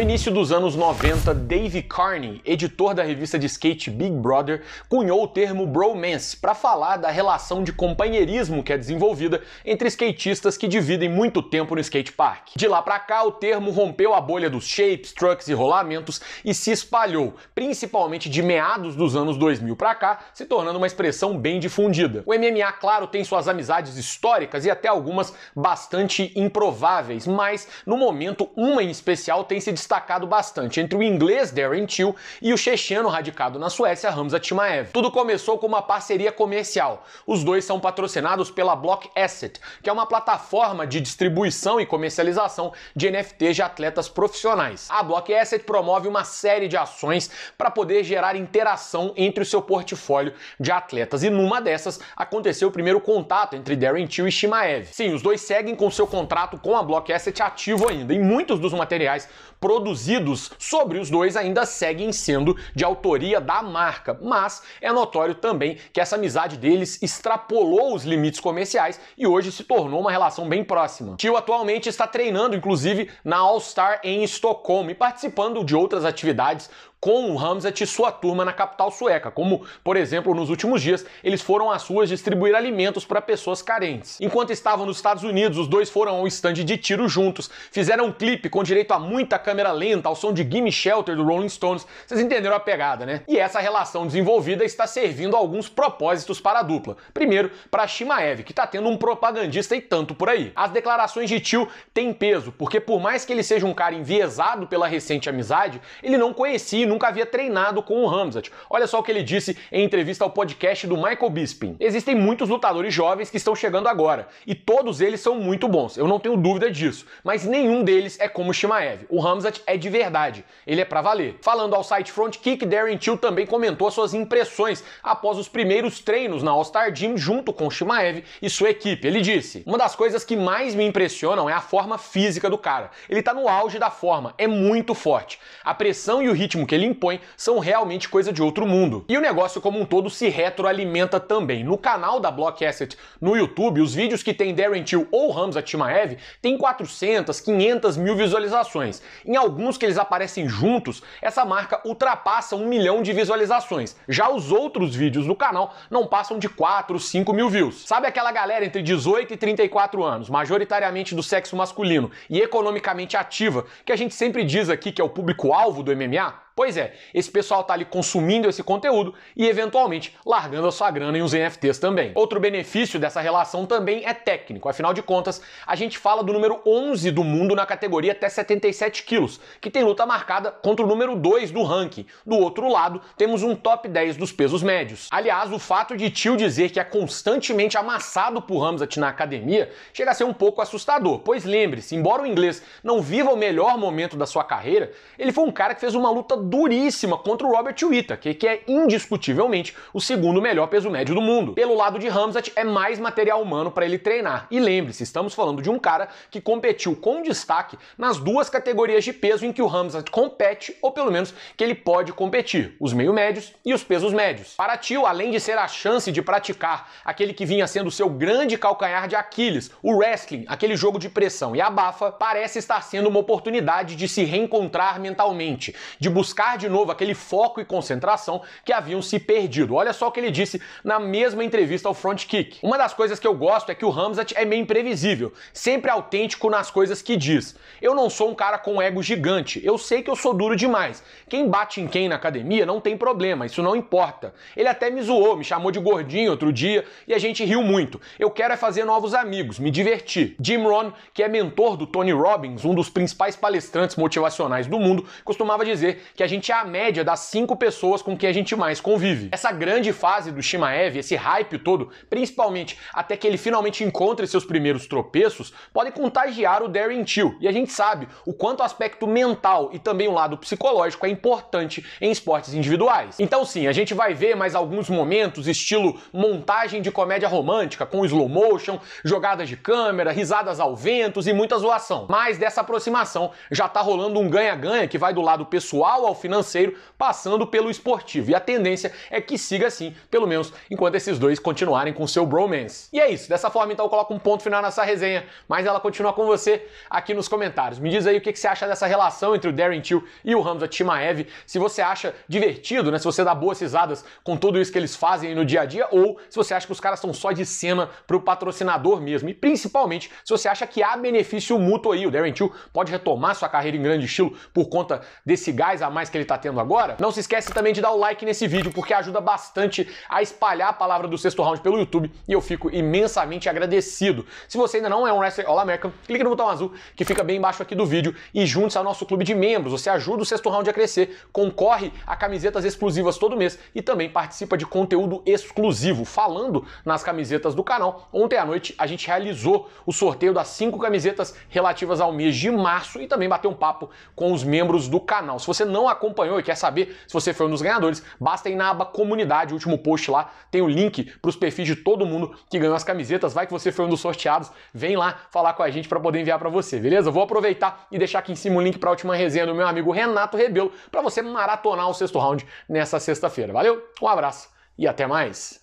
No início dos anos 90, Dave Carney, editor da revista de skate Big Brother, cunhou o termo bromance para falar da relação de companheirismo que é desenvolvida entre skatistas que dividem muito tempo no skate park. De lá para cá, o termo rompeu a bolha dos shapes, trucks e rolamentos e se espalhou, principalmente de meados dos anos 2000 para cá, se tornando uma expressão bem difundida. O MMA, claro, tem suas amizades históricas e até algumas bastante improváveis, mas no momento uma em especial tem se destacado bastante entre o inglês Darren Till e o checheno radicado na Suécia Hamza Timaev. Tudo começou com uma parceria comercial. Os dois são patrocinados pela Block Asset, que é uma plataforma de distribuição e comercialização de NFTs de atletas profissionais. A Block Asset promove uma série de ações para poder gerar interação entre o seu portfólio de atletas e numa dessas aconteceu o primeiro contato entre Darren Till e Shimaev. Sim, os dois seguem com seu contrato com a Block Asset ativo ainda e muitos dos materiais produzidos produzidos sobre os dois ainda seguem sendo de autoria da marca, mas é notório também que essa amizade deles extrapolou os limites comerciais e hoje se tornou uma relação bem próxima. Tio atualmente está treinando, inclusive, na All Star em Estocolmo e participando de outras atividades com o Hamzat e sua turma na capital sueca, como, por exemplo, nos últimos dias, eles foram às ruas distribuir alimentos para pessoas carentes. Enquanto estavam nos Estados Unidos, os dois foram ao estande de tiro juntos, fizeram um clipe com direito a muita câmera lenta, ao som de Gimme Shelter do Rolling Stones. Vocês entenderam a pegada, né? E essa relação desenvolvida está servindo a alguns propósitos para a dupla. Primeiro, para Shimaev, que está tendo um propagandista e tanto por aí. As declarações de Tio têm peso, porque por mais que ele seja um cara enviesado pela recente amizade, ele não conhecia nunca havia treinado com o Hamzat. Olha só o que ele disse em entrevista ao podcast do Michael Bisping. Existem muitos lutadores jovens que estão chegando agora, e todos eles são muito bons, eu não tenho dúvida disso, mas nenhum deles é como Shimaev. O Hamzat é de verdade, ele é para valer. Falando ao site Front Kick, Darren Till também comentou suas impressões após os primeiros treinos na All-Star Gym junto com Shimaev e sua equipe. Ele disse: "Uma das coisas que mais me impressionam é a forma física do cara. Ele tá no auge da forma, é muito forte. A pressão e o ritmo que ele ele impõe são realmente coisa de outro mundo. E o negócio como um todo se retroalimenta também. No canal da Block Asset no YouTube, os vídeos que tem Darren Till ou Hamza Timaev têm 400, 500 mil visualizações. Em alguns que eles aparecem juntos, essa marca ultrapassa um milhão de visualizações. Já os outros vídeos do canal não passam de 4, 5 mil views. Sabe aquela galera entre 18 e 34 anos, majoritariamente do sexo masculino e economicamente ativa, que a gente sempre diz aqui que é o público-alvo do MMA? Pois é, esse pessoal está ali consumindo esse conteúdo e eventualmente largando a sua grana em uns NFTs também. Outro benefício dessa relação também é técnico. Afinal de contas, a gente fala do número 11 do mundo na categoria até 77 quilos, que tem luta marcada contra o número 2 do ranking. Do outro lado, temos um top 10 dos pesos médios. Aliás, o fato de Tio dizer que é constantemente amassado por Hamzat na academia chega a ser um pouco assustador, pois lembre-se, embora o inglês não viva o melhor momento da sua carreira, ele foi um cara que fez uma luta duríssima contra o Robert Whittaker, que é indiscutivelmente o segundo melhor peso médio do mundo. Pelo lado de Hamzat, é mais material humano para ele treinar. E lembre-se, estamos falando de um cara que competiu com destaque nas duas categorias de peso em que o Hamzat compete, ou pelo menos que ele pode competir, os meio médios e os pesos médios. Para Tio, além de ser a chance de praticar aquele que vinha sendo seu grande calcanhar de Aquiles, o wrestling, aquele jogo de pressão e abafa, parece estar sendo uma oportunidade de se reencontrar mentalmente, de buscar buscar de novo aquele foco e concentração que haviam se perdido. Olha só o que ele disse na mesma entrevista ao Front Kick. Uma das coisas que eu gosto é que o Hamzat é meio imprevisível, sempre autêntico nas coisas que diz. Eu não sou um cara com ego gigante, eu sei que eu sou duro demais. Quem bate em quem na academia não tem problema, isso não importa. Ele até me zoou, me chamou de gordinho outro dia e a gente riu muito. Eu quero é fazer novos amigos, me divertir. Jim Rohn, que é mentor do Tony Robbins, um dos principais palestrantes motivacionais do mundo, costumava dizer que a gente é a média das cinco pessoas com quem a gente mais convive. Essa grande fase do Shimaev, esse hype todo, principalmente até que ele finalmente encontre seus primeiros tropeços, pode contagiar o Darren Till. E a gente sabe o quanto o aspecto mental e também o lado psicológico é importante em esportes individuais. Então sim, a gente vai ver mais alguns momentos estilo montagem de comédia romântica com slow motion, jogadas de câmera, risadas ao vento e muita zoação. Mas dessa aproximação já tá rolando um ganha-ganha que vai do lado pessoal ao financeiro, passando pelo esportivo. E a tendência é que siga assim, pelo menos enquanto esses dois continuarem com seu bromance. E é isso. Dessa forma, então, eu coloco um ponto final nessa resenha, mas ela continua com você aqui nos comentários. Me diz aí o que, você acha dessa relação entre o Darren Till e o Hamza Timaev, se você acha divertido, né? Se você dá boas risadas com tudo isso que eles fazem no dia a dia, ou se você acha que os caras são só de cena para o patrocinador mesmo. E principalmente se você acha que há benefício mútuo aí. O Darren Till pode retomar sua carreira em grande estilo por conta desse gás a mais mais que ele tá tendo agora, não se esquece também de dar o like nesse vídeo, porque ajuda bastante a espalhar a palavra do sexto round pelo YouTube e eu fico imensamente agradecido. Se você ainda não é um wrestler All American, clique no botão azul que fica bem embaixo aqui do vídeo e junte-se ao nosso clube de membros. Você ajuda o sexto round a crescer, concorre a camisetas exclusivas todo mês e também participa de conteúdo exclusivo. Falando nas camisetas do canal, ontem à noite a gente realizou o sorteio das cinco camisetas relativas ao mês de março e também bateu um papo com os membros do canal. Se você não acompanhou e quer saber se você foi um dos ganhadores, basta ir na aba comunidade, último post lá, tem o link para os perfis de todo mundo que ganhou as camisetas. Vai que você foi um dos sorteados, vem lá falar com a gente para poder enviar para você, beleza? vou aproveitar e deixar aqui em cima o link para a última resenha do meu amigo Renato Rebelo para você maratonar o sexto round nessa sexta-feira. Valeu? Um abraço e até mais.